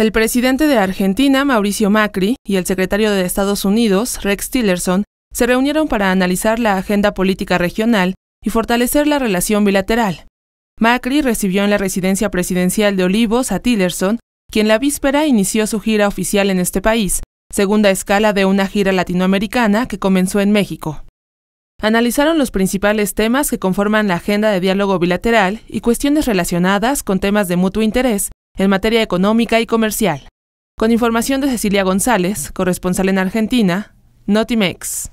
El presidente de Argentina, Mauricio Macri, y el secretario de Estados Unidos, Rex Tillerson, se reunieron para analizar la agenda política regional y fortalecer la relación bilateral. Macri recibió en la residencia presidencial de Olivos a Tillerson, quien la víspera inició su gira oficial en este país, segunda escala de una gira latinoamericana que comenzó en México. Analizaron los principales temas que conforman la agenda de diálogo bilateral y cuestiones relacionadas con temas de mutuo interés en materia económica y comercial. Con información de Cecilia González, corresponsal en Argentina, Notimex.